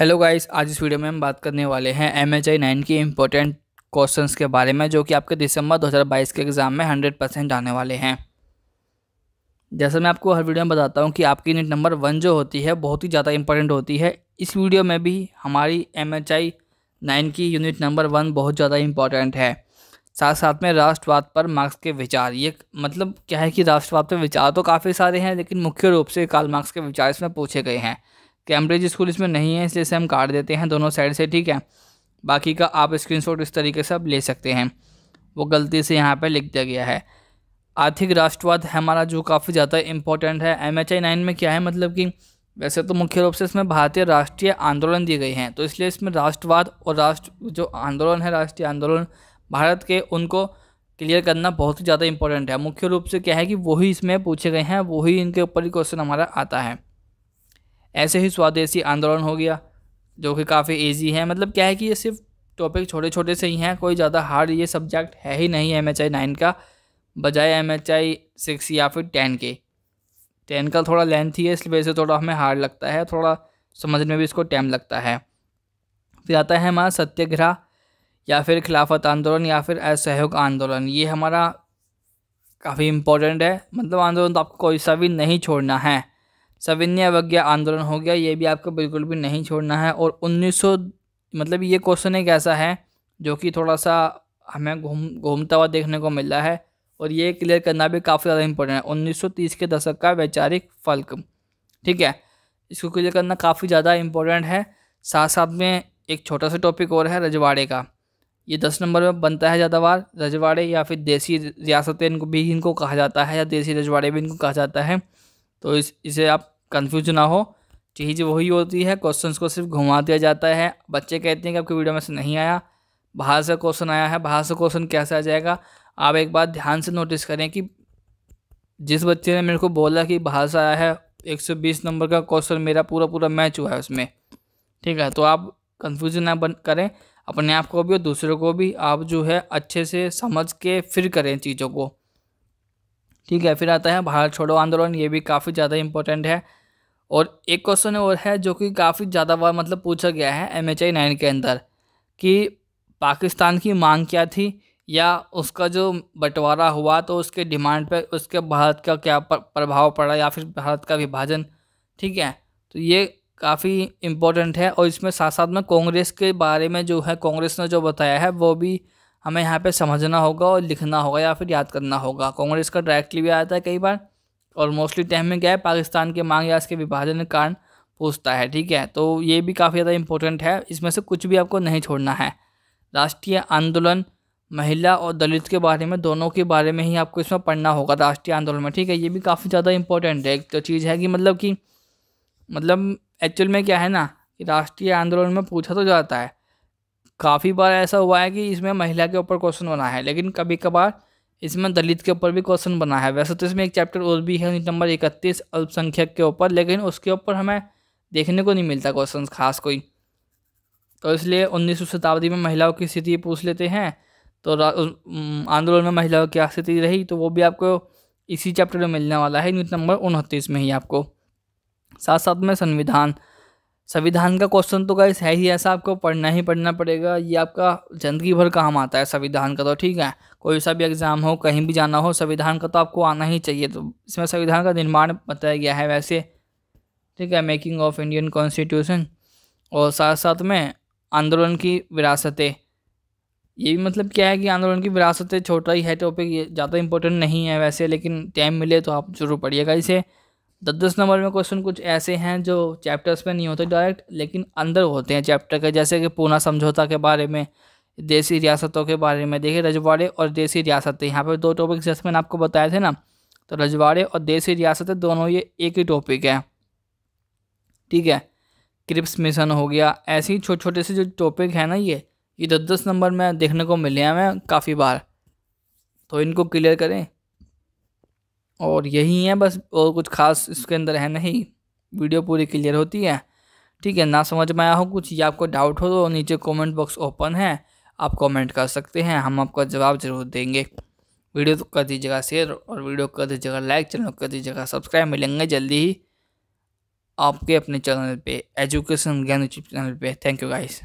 hello guys आज इस video में हम बात करने वाले हैं एम एच आई नाइन की इम्पोर्टेंट क्वेश्चंस के बारे में जो कि आपके दिसंबर 2022 के एग्ज़ाम में 100 परसेंट आने वाले हैं जैसा मैं आपको हर वीडियो में बताता हूँ कि आपकी यूनिट नंबर वन जो होती है बहुत ही ज़्यादा इंपॉर्टेंट होती है इस वीडियो में भी हमारी एम एच आई नाइन की यूनिट नंबर वन बहुत ज़्यादा इंपॉर्टेंट है साथ साथ में राष्ट्रवाद पर मार्क्स के विचार ये मतलब क्या है कि राष्ट्रवाद पर विचार तो काफ़ी सारे हैं लेकिन मुख्य रूप से काल मार्क्स के विचार इसमें पूछे गए हैं कैम्ब्रिज स्कूल इसमें नहीं है इसलिए इसे हम काट देते हैं दोनों साइड से ठीक है बाकी का आप स्क्रीनशॉट इस तरीके से आप ले सकते हैं वो गलती से यहाँ पर लिख दिया गया है आर्थिक राष्ट्रवाद हमारा जो काफ़ी ज़्यादा इंपॉर्टेंट है एम एच आई नाइन में क्या है मतलब कि वैसे तो मुख्य रूप से इसमें भारतीय राष्ट्रीय आंदोलन दिए गए हैं तो इसलिए इसमें राष्ट्रवाद और राष्ट्र जो आंदोलन है राष्ट्रीय आंदोलन भारत के उनको क्लियर करना बहुत ही ज़्यादा इंपॉर्टेंट है मुख्य रूप से क्या है कि वही इसमें पूछे गए हैं वही इनके ऊपर ही क्वेश्चन हमारा आता है ऐसे ही स्वदेशी आंदोलन हो गया जो कि काफ़ी ईजी है मतलब क्या है कि ये सिर्फ टॉपिक छोटे छोटे से ही हैं कोई ज़्यादा हार्ड ये सब्जेक्ट है ही नहीं एम एच आई नाइन का बजाय एम एच आई सिक्स या फिर टेन के टेन का थोड़ा लेंथ ही है इसलिए वजह से थोड़ा हमें हार्ड लगता है थोड़ा समझने में भी इसको टाइम लगता है फिर आता है हमारा सत्याग्रह या फिर खिलाफत आंदोलन या फिर असहयोग आंदोलन ये हमारा काफ़ी इम्पोर्टेंट है मतलब आंदोलन तो आपको कोई सा भी नहीं छोड़ना है सविन्य अवज्ञा आंदोलन हो गया ये भी आपको बिल्कुल भी नहीं छोड़ना है और 1900 मतलब ये क्वेश्चन एक ऐसा है जो कि थोड़ा सा हमें घूम घूमता हुआ देखने को मिला है और ये क्लियर करना भी काफ़ी ज़्यादा इंपॉर्टेंट है 1930 के दशक का वैचारिक फल्क ठीक है इसको क्लियर करना काफ़ी ज़्यादा इंपॉर्टेंट है साथ साथ में एक छोटा सा टॉपिक और है रजवाड़े का ये दस नंबर में बनता है ज़्यादा बार रजवाड़े या फिर देसी रियासतें इनको भी इनको कहा जाता है या देसी रजवाड़े भी इनको कहा जाता है तो इस इसे आप कन्फ्यूज ना हो चीज़ वही होती है क्वेश्चन को सिर्फ घुमा दिया जाता है बच्चे कहते हैं कि आपकी वीडियो में से नहीं आया बाहर से क्वेश्चन आया है बाहर से क्वेश्चन कैसे आ जाएगा आप एक बार ध्यान से नोटिस करें कि जिस बच्चे ने मेरे को बोला कि बाहर से आया है एक नंबर का क्वेश्चन मेरा पूरा पूरा मैच हुआ है उसमें ठीक है तो आप कन्फ्यूजन ना बन करें अपने आप को भी और दूसरों को भी आप जो है अच्छे से समझ के फिर करें चीज़ों को ठीक है फिर आता है भारत छोड़ो आंदोलन ये भी काफ़ी ज़्यादा इंपॉर्टेंट है और एक क्वेश्चन और है जो कि काफ़ी ज़्यादा बार मतलब पूछा गया है एम एच आई नाइन के अंदर कि पाकिस्तान की मांग क्या थी या उसका जो बंटवारा हुआ तो उसके डिमांड पर उसके भारत का क्या प्रभाव पड़ा या फिर भारत का विभाजन ठीक है तो ये काफ़ी इम्पोर्टेंट है और इसमें साथ साथ में कांग्रेस के बारे में जो है कांग्रेस ने जो बताया है वो भी हमें यहाँ पे समझना होगा और लिखना होगा या फिर याद करना होगा कांग्रेस का डायरेक्टली भी आता है कई बार और मोस्टली टाइम में क्या है पाकिस्तान के मांग या इसके विभाजन कारण पूछता है ठीक है तो ये भी काफ़ी ज़्यादा इंपॉर्टेंट है इसमें से कुछ भी आपको नहीं छोड़ना है राष्ट्रीय आंदोलन महिला और दलित के बारे में दोनों के बारे में ही आपको इसमें पढ़ना होगा राष्ट्रीय आंदोलन में ठीक है ये भी काफ़ी ज़्यादा इंपॉर्टेंट है एक तो चीज़ है कि मतलब कि मतलब एक्चुअल में क्या है ना कि राष्ट्रीय आंदोलन में पूछा तो जाता है काफ़ी बार ऐसा हुआ है कि इसमें महिला के ऊपर क्वेश्चन बना है लेकिन कभी कभार इसमें दलित के ऊपर भी क्वेश्चन बना है वैसे तो इसमें एक चैप्टर और भी है नंबर इकतीस अल्पसंख्यक के ऊपर लेकिन उसके ऊपर हमें देखने को नहीं मिलता क्वेश्चन खास कोई तो इसलिए उन्नीसवीं शताब्दी में महिलाओं की स्थिति पूछ लेते हैं तो आंदोलन में महिलाओं की क्या स्थिति रही तो वो भी आपको इसी चैप्टर में मिलने वाला है नंबर उनतीस में ही आपको साथ साथ में संविधान संविधान का क्वेश्चन तो गाइस है ही ऐसा आपको पढ़ना ही पढ़ना पड़ेगा ये आपका ज़िंदगी भर काम आता है संविधान का तो ठीक है कोई सा भी एग्ज़ाम हो कहीं भी जाना हो संविधान का तो आपको आना ही चाहिए तो इसमें संविधान का निर्माण बताया गया है वैसे ठीक है मेकिंग ऑफ इंडियन कॉन्स्टिट्यूशन और साथ साथ में आंदोलन की विरासतें ये भी मतलब क्या है कि आंदोलन की विरासतें छोटा ही है टॉपिक ये ज़्यादा इंपॉर्टेंट नहीं है वैसे लेकिन टाइम मिले तो आप ज़रूर पढ़िएगा इसे दस दस नंबर में क्वेश्चन कुछ ऐसे हैं जो चैप्टर्स में नहीं होते डायरेक्ट लेकिन अंदर होते हैं चैप्टर के जैसे कि पूना समझौता के बारे में देसी रियासतों के बारे में देखिए रजवाड़े और देसी रियासतें यहाँ पर दो टॉपिक जैसे मैंने आपको बताए थे ना तो रजवाड़े और देसी रियासतें दोनों ये एक ही टॉपिक है ठीक है क्रिप्स मिशन हो गया ऐसे ही छोटे छोटे से जो टॉपिक है ना ये ये दस दस नंबर में देखने को मिले हैं मैं काफ़ी बार तो इनको क्लियर करें और यही है बस और कुछ खास इसके अंदर है नहीं वीडियो पूरी क्लियर होती है ठीक है ना समझ में आया हो कुछ या आपको डाउट हो तो नीचे कमेंट बॉक्स ओपन है आप कमेंट कर सकते हैं हम आपका जवाब ज़रूर देंगे वीडियो तो कर दीजिएगा शेयर और वीडियो कर दीजिएगा लाइक चैनल कर दीजिएगा सब्सक्राइब मिलेंगे जल्दी ही आपके अपने चैनल पे एजुकेशन ज्ञान यूट्यूब चैनल पे थैंक यू गाइस